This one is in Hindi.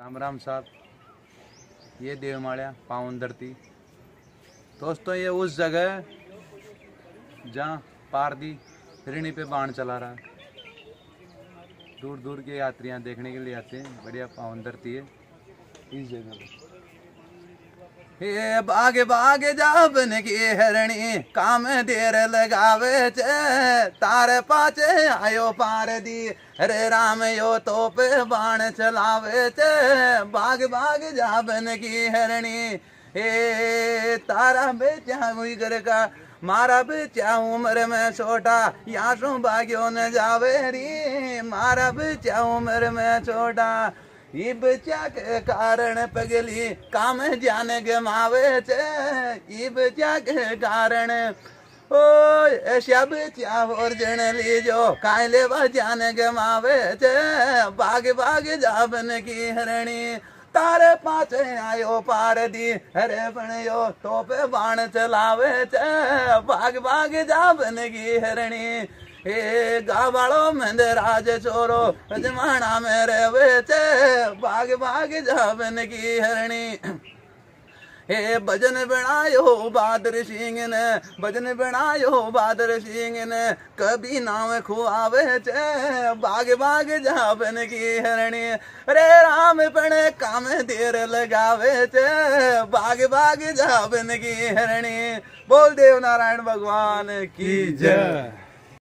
राम राम साहब ये देवमाड़िया पावन धरती दोस्तों ये उस जगह जहाँ पारदी ऋणी पे बाण चला रहा है दूर दूर के यात्रियाँ देखने के लिए आते हैं बढ़िया पावन धरती है इस जगह पर ये बाग बाग जाबन की हरणी काम देर लगावे चे तारे पाचे आयो पार दी अरे राम यो तो बाण चलावे चे बाग बाग जाबन की हरणी ए तारा बेचा हुई घर का मारा बेचा उम्र में छोटा यासू बाग्यो न जावे री मारा बेचा उम्र में छोटा ई बचा के कारण पगली काम जान गमावे छे ई बचा के कारण ओ ऐसा बचा और जन लीजो काय लेवा के मावे चे बाग बाग जाबन की हरणी तारे पाछे आयो पार दी हरे बणियो तो पे बाण चलावे चे बाग बाग जाबन की हरणी हे गावाड़ो में राज छोरो जमाना में रे भाग भाग जावन की हरणी हे भजन बनायो बहादुर सिंह ने भजन बनायो बहादुर सिंह ने कभी नाम खुआवे चे बाग बाग जापन की हरणी रे राम पण काम देर लगावे चे बाग बाग जापन की हरणी बोल देव नारायण भगवान की जय